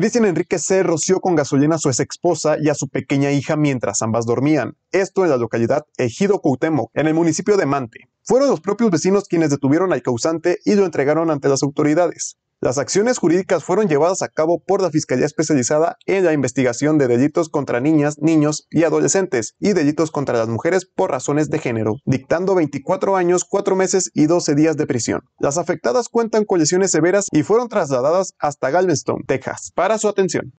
Cristian Enrique se roció con gasolina a su esposa y a su pequeña hija mientras ambas dormían, esto en la localidad Ejido Coutemo, en el municipio de Mante. Fueron los propios vecinos quienes detuvieron al causante y lo entregaron ante las autoridades. Las acciones jurídicas fueron llevadas a cabo por la Fiscalía Especializada en la investigación de delitos contra niñas, niños y adolescentes y delitos contra las mujeres por razones de género, dictando 24 años, 4 meses y 12 días de prisión. Las afectadas cuentan con lesiones severas y fueron trasladadas hasta Galveston, Texas, para su atención.